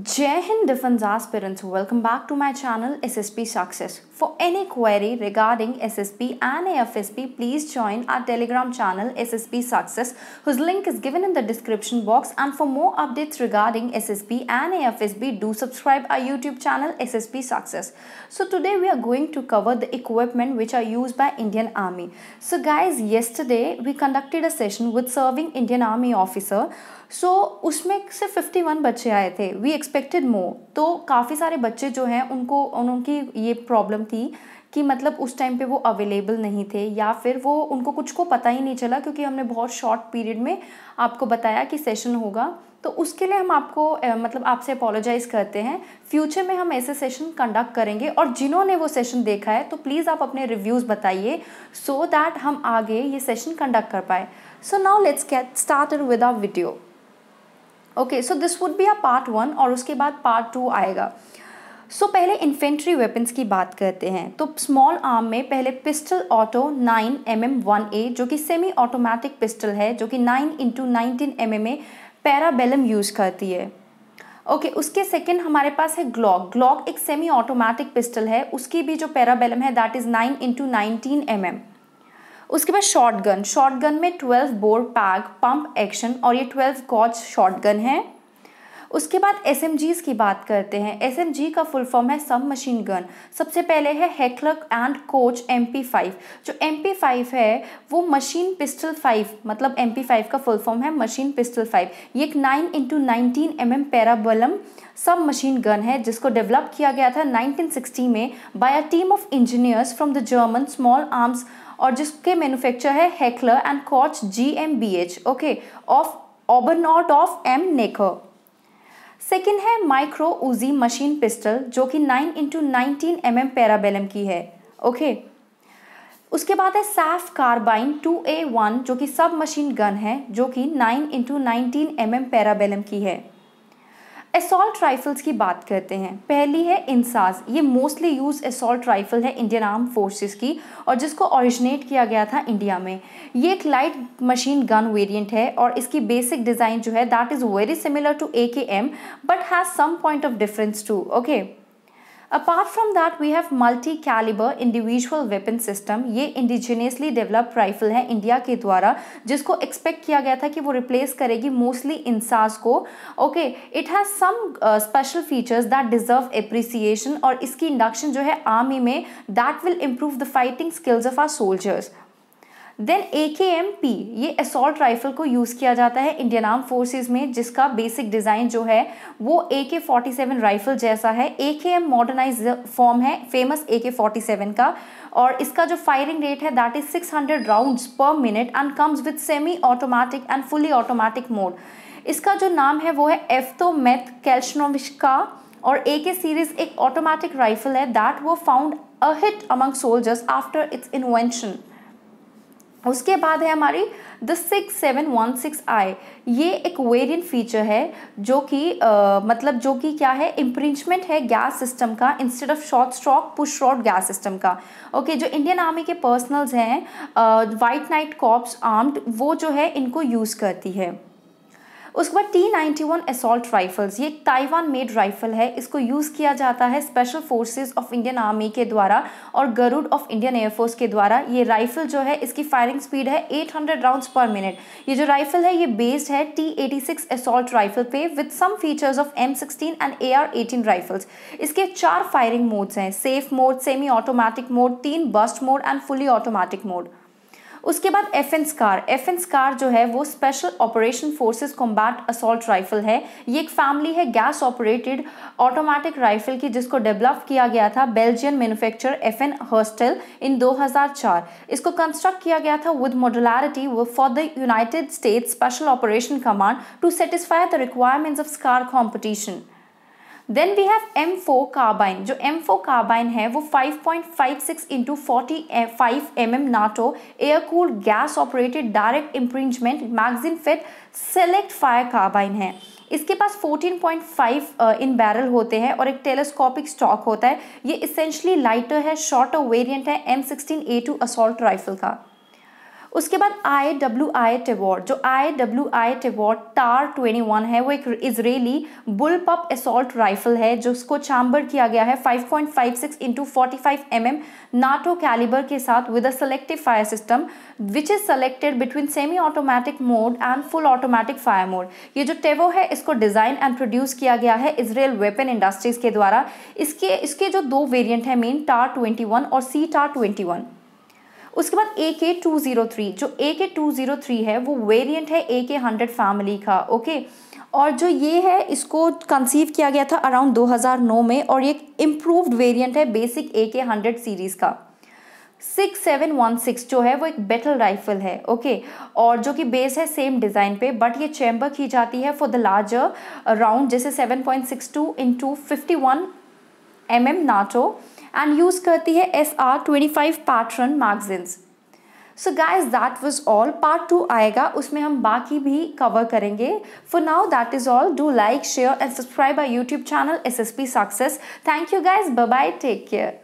Jai Hind Defense aspirants, welcome back to my channel SSP Success. For any query regarding SSP and AFSP, please join our Telegram channel SSP Success whose link is given in the description box and for more updates regarding SSP and AFSP, do subscribe our YouTube channel SSP Success. So today we are going to cover the equipment which are used by Indian Army. So guys, yesterday we conducted a session with serving Indian Army officer. So usme se 51 बच्चे आए We expected more तो काफ़ी सारे बच्चे जो हैं उनको उनकी ये प्रॉब्लम थी कि मतलब उस टाइम पे वो अवेलेबल नहीं थे या फिर वो उनको कुछ को पता ही नहीं चला क्योंकि हमने बहुत शॉर्ट पीरियड में आपको बताया कि सेशन होगा तो उसके लिए हम आपको मतलब आपसे अपोलोजाइज़ करते हैं फ्यूचर में हम ऐसे सेशन कंडक्ट करेंगे और जिन्होंने वो सेशन देखा है तो प्लीज़ आप अपने रिव्यूज़ बताइए सो दैट हम आगे ये सेशन कंडक्ट कर पाए so now let's get start with our video okay so this would be a part one और उसके बाद पार्ट टू आएगा सो so, पहले इन्फेंट्री वेपन्स की बात करते हैं तो स्मॉल आर्म में पहले pistol auto 9 M M one A जो कि सेमी ऑटोमेटिक पिस्टल है जो कि 9 into nineteen M M a Parabellum use करती है ओके okay, उसके सेकंड हमारे पास है ग्लॉक ग्लॉक एक सेमी ऑटोमेटिक पिस्टल है उसकी भी जो पैराबेलम है that is nine into nineteen M M उसके बाद शॉटगन शॉटगन में twelve bore pack pump action और ये ट्वेल्व शॉर्ट शॉटगन है उसके बाद एस की बात करते हैं एस का फुल फॉर्म है सब मशीन गन सबसे पहले है Heckler and Koch M five जो एम फाइव है वो मशीन पिस्टल फाइव मतलब एम फाइव का फुल फॉर्म है मशीन पिस्टल फाइव ये एक nine into nineteen M M Parabellum sub machine gun है जिसको डेवलप किया गया था 1960 में by a team of engineers from the German small arms और जिसके मैन्युफैक्चर है Heckler and Koch G M B H okay of Oberndorf of am Neckar second है माइक्रो उजी मशीन पिस्टल जो कि nine into nineteen M M Parabellum की है okay okay. उसके बाद है SAF carbine two A one जो कि सब मशीन गन है जो कि nine into nineteen M M Parabellum की है असॉल्ट राइफ़ल्स की बात करते हैं पहली है इंसास ये मोस्टली यूज़ असॉल्ट राइफ़ल है इंडियन आर्म फोर्सेस की और जिसको ओरिजिनेट किया गया था इंडिया में ये एक लाइट मशीन गन वेरिएंट है और इसकी बेसिक डिज़ाइन जो है that is very similar to A K M but has some point of difference too okay apart from that we have multi calibre individual weapon system ये indigenously developed rifle है India के द्वारा जिसको expect किया गया था कि वो रिप्लेस करेगी मोस्टली इंसास को okay it has some special features that deserve appreciation और इसकी इंडक्शन जो है आर्मी में that will improve the fighting skills of our soldiers then A K M P ये असोल्ट राइफल को यूज़ किया जाता है इंडियन आर्म फोर्सेज में जिसका बेसिक डिज़ाइन जो है वो ए के फोर्टी सेवन राइफल जैसा है A K M modernise form है famous A K forty seven का और इसका जो फायरिंग रेट है that is six hundred round per minute and comes with semi automatic and fully automatic mode इसका जो नाम है वो है एफ्तोमेथ कैल्शनोविश्का और ए के सीरीज़ एक ऑटोमेटिक राइफल है दैट वो found a hit among soldiers after its invention उसके बाद है हमारी the six seven one six I ये एक वेरिएंट फीचर है जो कि मतलब जो कि क्या है इम्प्रिंचमेंट है गैस सिस्टम का instead of short stroke push short gas system का ओके जो इंडियन आर्मी के पर्सनल्स हैं वाइट नाइट कॉप्स आर्म्ड वो जो है इनको यूज़ करती है उसके बाद T ninety one assault rifles ये ताइवान मेड राइफल है इसको यूज़ किया जाता है special forces of Indian army के द्वारा और गरुड ऑफ इंडियन एयरफोर्स के द्वारा ये राइफल जो है इसकी फायरिंग स्पीड है 800 राउंड पर मिनट ये जो राइफल है ये बेस्ड है T eighty six assault rifle पे with some features of M sixteen and A R eighteen rifles इसके चार फायरिंग मोड्स हैं safe mode semi automatic mode तीन burst mode and fully automatic mode उसके बाद F N SCAR F N SCAR जो है वो special operations forces combat assault rifle है ये एक फैमिली है गैस ऑपरेटेड ऑटोमेटिक राइफल की जिसको डेवलप किया गया था Belgian manufacture F N Herstal in 2004 इसको कंस्ट्रक्ट किया गया था with modularity for the United States special operation command to satisfy the requirements of SCAR competition then we have M four carbine जो एम फोर कार्बाइन है वो 5.56 point five six into forty five M M NATO air cool gas operated direct impingement magazine fit select fire carbine है इसके पास 14.5 इन barrel होते हैं और एक telescopic stock होता है ये इसेंशली लाइटर है शॉर्टर वेरिएंट है M sixteen A two assault rifle का उसके बाद आई डब्ल्यू आई टेवॉर्ड जो I W I Tavor twenty one है वो एक Israeli bullpup assault rifle है जिसको चाम्बर किया गया है five point five six into forty five M M NATO calibre के साथ with a selective fire system which is selected between semi automatic mode and full automatic fire mode ये जो टेवो है इसको डिज़ाइन एंड प्रोड्यूस किया गया है Israel weapon industries के द्वारा इसके इसके जो दो वेरियंट हैं मेन टार ट्वेंटी वन और सी टार ट्वेंटी वन उसके बाद ए के टू जीरो थ्री जो ए के टू जीरो थ्री है वो वेरिएंट है ए के हंड्रेड फैमिली का ओके और जो ये है इसको कंसीव किया गया था अराउंड 2009 में और ये इम्प्रूव्ड वेरिएंट है basic A K hundred series का सिक्स सेवन वन सिक्स जो है वो एक बेटल राइफल है ओके और जो कि बेस है सेम डिज़ाइन पे बट ये चैम्बर की जाती है फॉर द लार्जर राउंड जैसे seven point six two into fifty one M M NATO and use करती है S R twenty five pattern magazines so guys that was all part two आएगा उसमें हम बाकी भी कवर करेंगे for now that is all do like share and subscribe I YouTube channel S S P success thank you guys bye take care